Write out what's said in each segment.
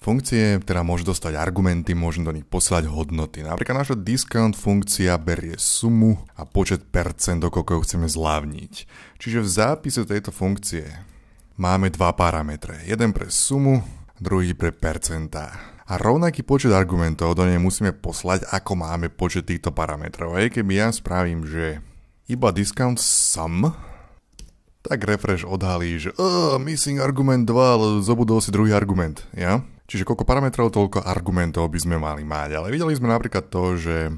Funkcie teda môžu dostať argumenty, môžem do nich poslať hodnoty. Napríklad naša discount funkcia berie sumu a počet percent, do koľko chceme zlávniť. Čiže v zápise tejto funkcie máme dva parametre. Jeden pre sumu, druhý pre percentá. A rovnaký počet argumentov do nej musíme poslať, ako máme počet týchto parametrov. Aj keby ja spravím, že iba discount sum, tak refresh odhalí, že oh, missing argument 2, ale zobudol si druhý argument, ja? Čiže koľko parametrov, toľko argumentov by sme mali mať. Ale videli sme napríklad to, že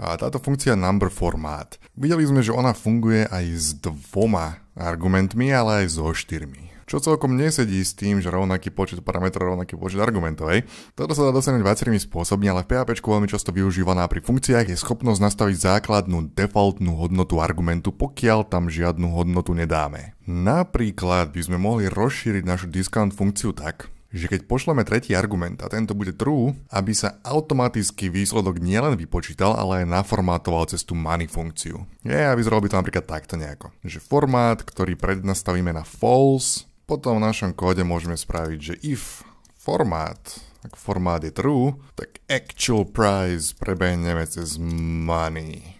táto funkcia number formát. Videli sme, že ona funguje aj s dvoma argumentmi, ale aj so štyrmi. Čo celkom nesedí s tým, že rovnaký počet parametrov, rovnaký počet argumentov. Hej. Toto sa dá dosiahnuť viacerými spôsobmi, ale v PHP veľmi často využívaná pri funkciách je schopnosť nastaviť základnú defaultnú hodnotu argumentu, pokiaľ tam žiadnu hodnotu nedáme. Napríklad by sme mohli rozšíriť našu discount funkciu tak, že keď pošleme tretí argument a tento bude true, aby sa automaticky výsledok nielen vypočítal, ale aj naformátoval cez tú money funkciu. Je, a vyzeralo by to napríklad takto nejako. Že formát, ktorý prednastavíme na false, potom v našom kóde môžeme spraviť, že if formát ak formát je true, tak actual price prebehneme cez money.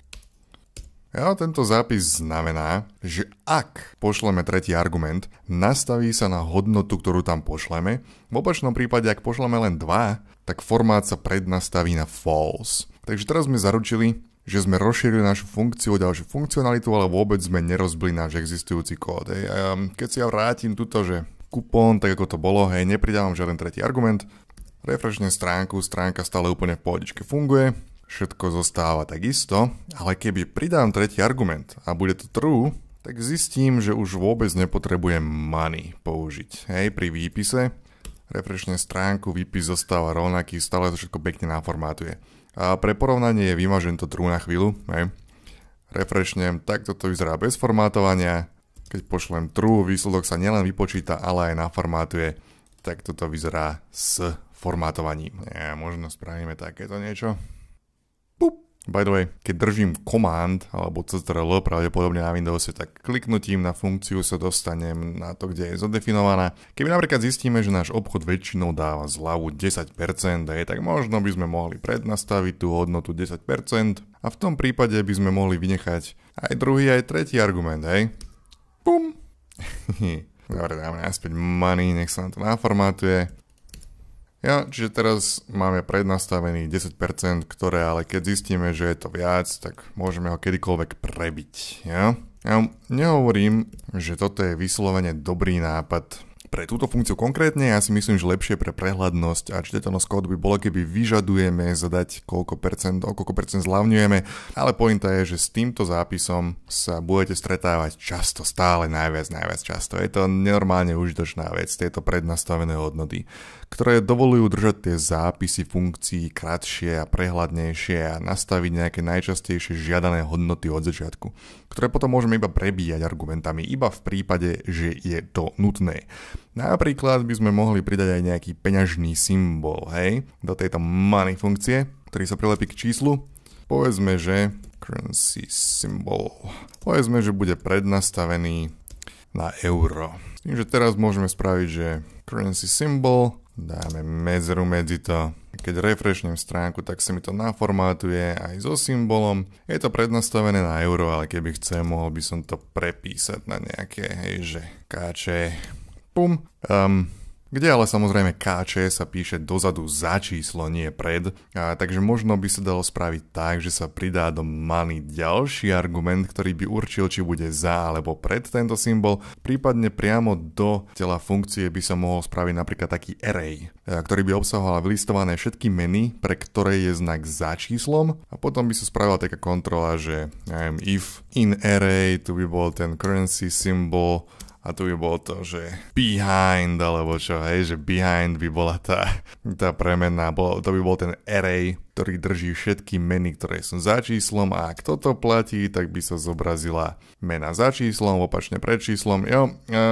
Ja, tento zápis znamená, že ak pošleme tretí argument, nastaví sa na hodnotu, ktorú tam pošleme. V opačnom prípade, ak pošleme len dva, tak formát sa prednastaví na false. Takže teraz sme zaručili, že sme rozšírili našu funkciu o ďalšiu funkcionalitu, ale vôbec sme nerozbili náš existujúci kód. Hej. A um, keď si ja vrátim túto, že kupón, tak ako to bolo, hej, nepridávam žiaden tretí argument, refreshne stránku, stránka stále úplne v pohodičke funguje, Všetko zostáva takisto, ale keby pridám tretí argument a bude to true, tak zistím, že už vôbec nepotrebujem money použiť. Hej, pri výpise refreshne stránku, výpis zostáva rovnaký, stále to všetko pekne naformátuje. A pre porovnanie je vymažem to true na chvíľu, hej. Refreshnem, tak toto vyzerá bez formátovania. Keď pošlem true, výsledok sa nielen vypočíta, ale aj naformátuje. Tak toto vyzerá s formátovaním. Ja, možno spravíme takéto niečo. By the way, keď držím Command alebo CTRL pravdepodobne na Windows, tak kliknutím na funkciu sa dostanem na to, kde je zadefinovaná. Keby napríklad zistíme, že náš obchod väčšinou dáva zľavu 10%, tak možno by sme mohli prednastaviť tú hodnotu 10% a v tom prípade by sme mohli vynechať aj druhý, aj tretí argument, hej? Pum! Dobre, dáme naspäť money, nech sa nám to naformátuje. Ja, čiže teraz máme prednastavený 10%, ktoré ale keď zistíme, že je to viac, tak môžeme ho kedykoľvek prebiť. Ja? ja nehovorím, že toto je vyslovene dobrý nápad, pre túto funkciu konkrétne ja si myslím, že lepšie pre prehľadnosť a čitateľnosť kódu by bolo, keby vyžadujeme zadať koľko percent, o koľko percent zľavňujeme, ale pointa je, že s týmto zápisom sa budete stretávať často, stále najviac, najviac často. Je to nenormálne užitočná vec, tieto prednastavené hodnoty, ktoré dovolujú držať tie zápisy funkcií kratšie a prehľadnejšie a nastaviť nejaké najčastejšie žiadané hodnoty od začiatku, ktoré potom môžeme iba prebíjať argumentami, iba v prípade, že je to nutné. Napríklad by sme mohli pridať aj nejaký peňažný symbol, hej, do tejto money funkcie, ktorý sa prilepí k číslu. Povedzme, že currency symbol. Povedzme, že bude prednastavený na euro. S tým, že teraz môžeme spraviť, že currency symbol, dáme medzeru medzi to. Keď refreshnem stránku, tak sa mi to naformátuje aj so symbolom. Je to prednastavené na euro, ale keby chcem, mohol by som to prepísať na nejaké, hej, že káče Pum. Um, kde ale samozrejme KČ sa píše dozadu za číslo, nie pred, a takže možno by sa dalo spraviť tak, že sa pridá do many ďalší argument, ktorý by určil, či bude za alebo pred tento symbol, prípadne priamo do tela funkcie by sa mohol spraviť napríklad taký array, e, ktorý by obsahoval vylistované všetky meny, pre ktoré je znak za číslom a potom by sa spravila taká kontrola, že neviem, if in array, tu by bol ten currency symbol, a tu by bolo to, že behind alebo čo, hej, že behind by bola tá, tá premenná, to by bol ten array, ktorý drží všetky meny, ktoré sú za číslom a ak toto platí, tak by sa zobrazila mena za číslom, opačne pred číslom. Jo, e,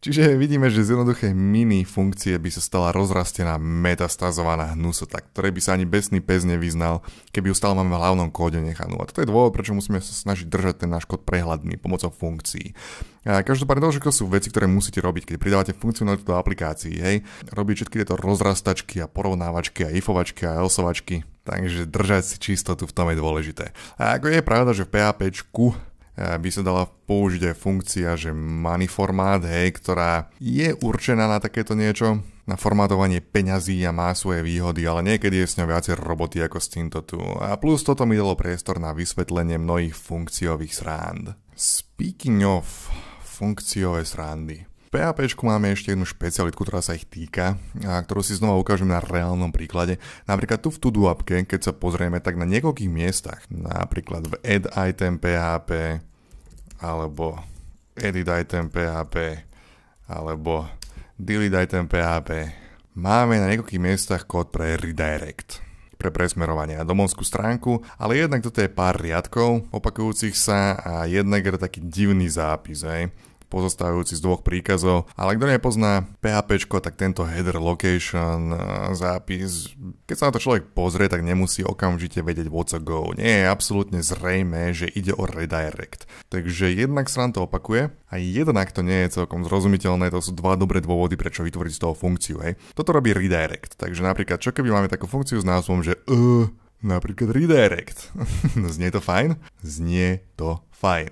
Čiže vidíme, že z jednoduchej mini funkcie by sa stala rozrastená metastazovaná hnusota, ktorej by sa ani besný pes nevyznal, keby ju stále máme v hlavnom kóde nechanú. A to je dôvod, prečo musíme sa snažiť držať ten náš kód prehľadný pomocou funkcií. A každopádne to sú veci, ktoré musíte robiť, keď pridávate funkcionalitu do aplikácií. Hej? Robiť všetky tieto rozrastačky a porovnávačky a ifovačky a elsovačky. Takže držať si čistotu v tom je dôležité. A ako je pravda, že v PHP by sa dala použiť aj funkcia, že format, hej, ktorá je určená na takéto niečo, na formátovanie peňazí a má svoje výhody, ale niekedy je s ňou viacej roboty ako s týmto tu. A plus toto mi dalo priestor na vysvetlenie mnohých funkciových srand. Speaking of funkciové srandy. V PHP máme ešte jednu špecialitku, ktorá sa ich týka, a ktorú si znova ukážem na reálnom príklade. Napríklad tu v Todo appke, keď sa pozrieme, tak na niekoľkých miestach, napríklad v add item PHP, alebo edit daj ten PHP, alebo delete daj ten PHP. Máme na niekoľkých miestach kód pre redirect pre presmerovanie na domovskú stránku, ale jednak toto je pár riadkov opakujúcich sa a jednak je to taký divný zápis. Hej pozostávajúci z dvoch príkazov. Ale kto nepozná PHP, tak tento header location eh, zápis, keď sa na to človek pozrie, tak nemusí okamžite vedieť what's a go. Nie je absolútne zrejme, že ide o redirect. Takže jednak sa nám to opakuje a jednak to nie je celkom zrozumiteľné, to sú dva dobré dôvody, prečo vytvoriť z toho funkciu. Hej. Toto robí redirect, takže napríklad čo keby máme takú funkciu s názvom, že uh, napríklad redirect. Znie to fajn? Znie to fajn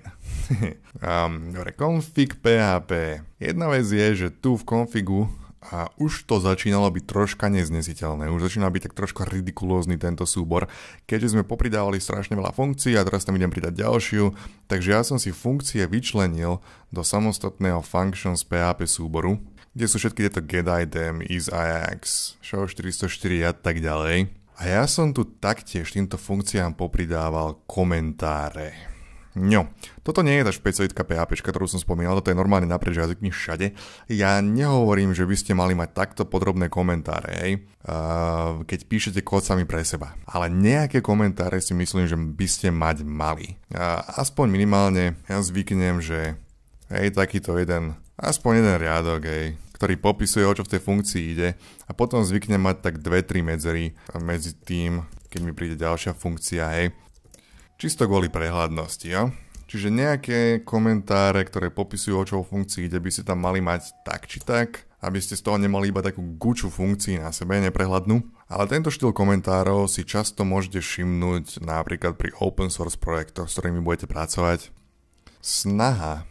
um, dobre, config PHP. Jedna vec je, že tu v konfigu a už to začínalo byť troška neznesiteľné. Už začína byť tak troška ridikulózny tento súbor, keďže sme popridávali strašne veľa funkcií a teraz tam idem pridať ďalšiu, takže ja som si funkcie vyčlenil do samostatného functions PHP súboru, kde sú všetky tieto getItem, isAX, show404 a tak ďalej. A ja som tu taktiež týmto funkciám popridával komentáre. No, toto nie je tá špecialitka PHP, ktorú som spomínal, toto je normálne naprieč jazykmi všade. Ja nehovorím, že by ste mali mať takto podrobné komentáre, hej, uh, keď píšete kód sami pre seba. Ale nejaké komentáre si myslím, že by ste mať mali. Uh, aspoň minimálne ja zvyknem, že hej, takýto jeden, aspoň jeden riadok, hej, ktorý popisuje, o čo v tej funkcii ide a potom zvykne mať tak dve, tri medzery medzi tým, keď mi príde ďalšia funkcia, hej. Čisto kvôli prehľadnosti, jo? Čiže nejaké komentáre, ktoré popisujú o čo funkcii, kde by ste tam mali mať tak či tak, aby ste z toho nemali iba takú guču funkcií na sebe, neprehľadnú. Ale tento štýl komentárov si často môžete všimnúť napríklad pri open source projektoch, s ktorými budete pracovať. Snaha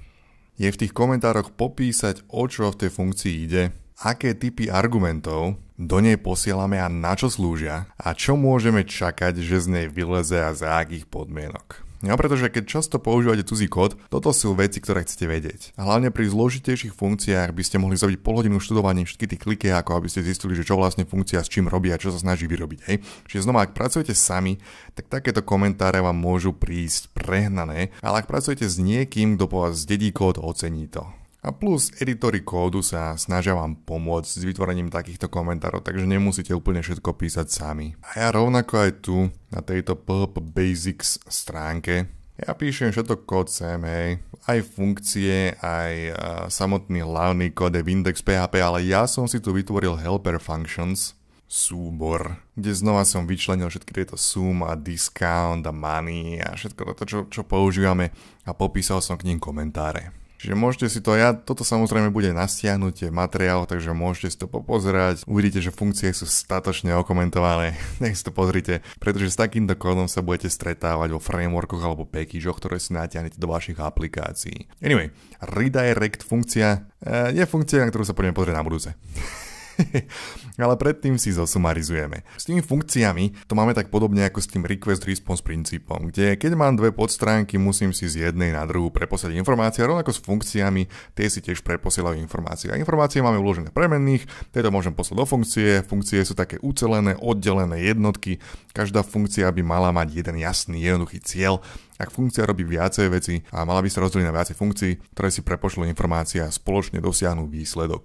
je v tých komentároch popísať, o čo v tej funkcii ide, aké typy argumentov do nej posielame a na čo slúžia a čo môžeme čakať, že z nej vyleze a za akých podmienok. No pretože keď často používate cudzí kód, toto sú veci, ktoré chcete vedieť. A hlavne pri zložitejších funkciách by ste mohli zabiť pol hodinu študovaním všetky tých kliky, ako aby ste zistili, že čo vlastne funkcia s čím robí a čo sa snaží vyrobiť. Hej. Čiže znova, ak pracujete sami, tak takéto komentáre vám môžu prísť prehnané, ale ak pracujete s niekým, kto po vás zdedí kód, ocení to. A plus editory kódu sa snažia vám pomôcť s vytvorením takýchto komentárov, takže nemusíte úplne všetko písať sami. A ja rovnako aj tu, na tejto PHP Basics stránke, ja píšem všetko kód sem, hej. Aj funkcie, aj uh, samotný hlavný kód je v index PHP, ale ja som si tu vytvoril helper functions, súbor, kde znova som vyčlenil všetky tieto a discount a money a všetko to, čo, čo používame a popísal som k ním komentáre. Čiže môžete si to, ja, toto samozrejme bude na stiahnutie materiál, takže môžete si to popozerať. Uvidíte, že funkcie sú statočne okomentované, nech si to pozrite, pretože s takýmto kódom sa budete stretávať vo frameworkoch alebo packageoch, ktoré si natiahnete do vašich aplikácií. Anyway, redirect funkcia eh, je funkcia, na ktorú sa poďme pozrieť na budúce. Ale predtým si zosumarizujeme. S tými funkciami to máme tak podobne ako s tým request response princípom, kde keď mám dve podstránky, musím si z jednej na druhú preposielať informácie, rovnako s funkciami, tie si tiež preposielajú informácie. A informácie máme uložené premenných, tieto môžem poslať do funkcie, funkcie sú také ucelené, oddelené jednotky, každá funkcia by mala mať jeden jasný, jednoduchý cieľ, ak funkcia robí viacej veci a mala by sa rozdeliť na viacej funkcií, ktoré si prepošľujú informácia a spoločne dosiahnu výsledok.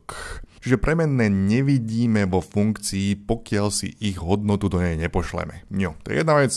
Čiže premenné nevidíme vo funkcii, pokiaľ si ich hodnotu do nej nepošleme. Jo, to je jedna vec.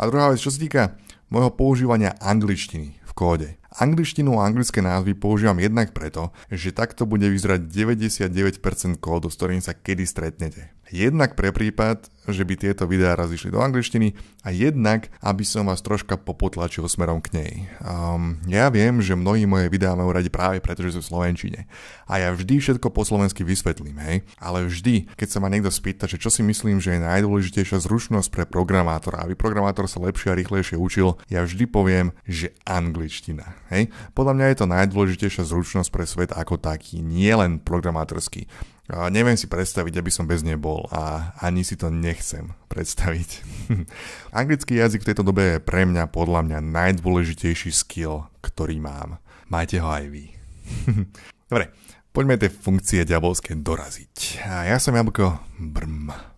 A druhá vec, čo sa týka môjho používania angličtiny v kóde. Angličtinu a anglické názvy používam jednak preto, že takto bude vyzerať 99% kódu, s ktorým sa kedy stretnete. Jednak pre prípad, že by tieto videá raz išli do angličtiny a jednak, aby som vás troška popotlačil smerom k nej. Um, ja viem, že mnohí moje videá majú radi práve preto, že sú v Slovenčine. A ja vždy všetko po slovensky vysvetlím, hej. Ale vždy, keď sa ma niekto spýta, že čo si myslím, že je najdôležitejšia zručnosť pre programátora, aby programátor sa lepšie a rýchlejšie učil, ja vždy poviem, že angličtina. Hej? Podľa mňa je to najdôležitejšia zručnosť pre svet ako taký, nie len programátorský. A neviem si predstaviť, aby som bez nej bol a ani si to nechcem predstaviť. Anglický jazyk v tejto dobe je pre mňa podľa mňa najdôležitejší skill, ktorý mám. Majte ho aj vy. Dobre, poďme tie funkcie diabolské doraziť. A ja som Jablko Brm.